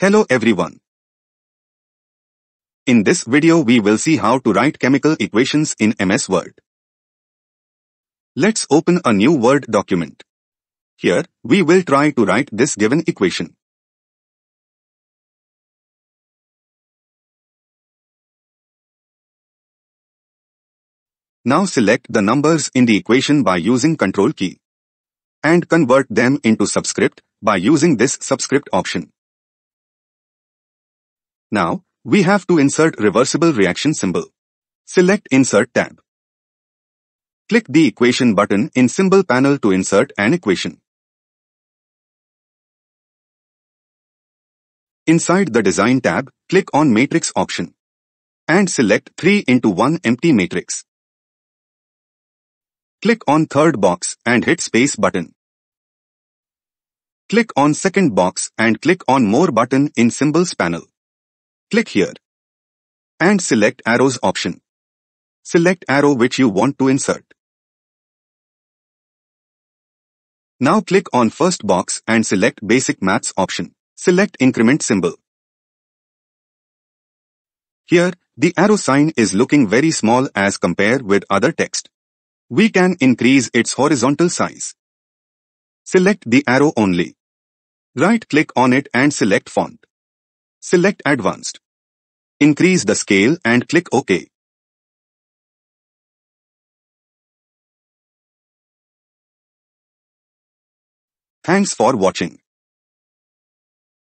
Hello everyone. In this video we will see how to write chemical equations in MS Word. Let's open a new Word document. Here, we will try to write this given equation. Now select the numbers in the equation by using Ctrl key. And convert them into subscript by using this subscript option. Now, we have to insert reversible reaction symbol. Select Insert tab. Click the Equation button in Symbol panel to insert an equation. Inside the Design tab, click on Matrix option and select 3 into 1 empty matrix. Click on third box and hit space button. Click on second box and click on more button in symbols panel. Click here and select Arrows option. Select arrow which you want to insert. Now click on first box and select Basic Maths option. Select Increment symbol. Here, the arrow sign is looking very small as compared with other text. We can increase its horizontal size. Select the arrow only. Right click on it and select font. Select Advanced. Increase the scale and click OK. Thanks for watching.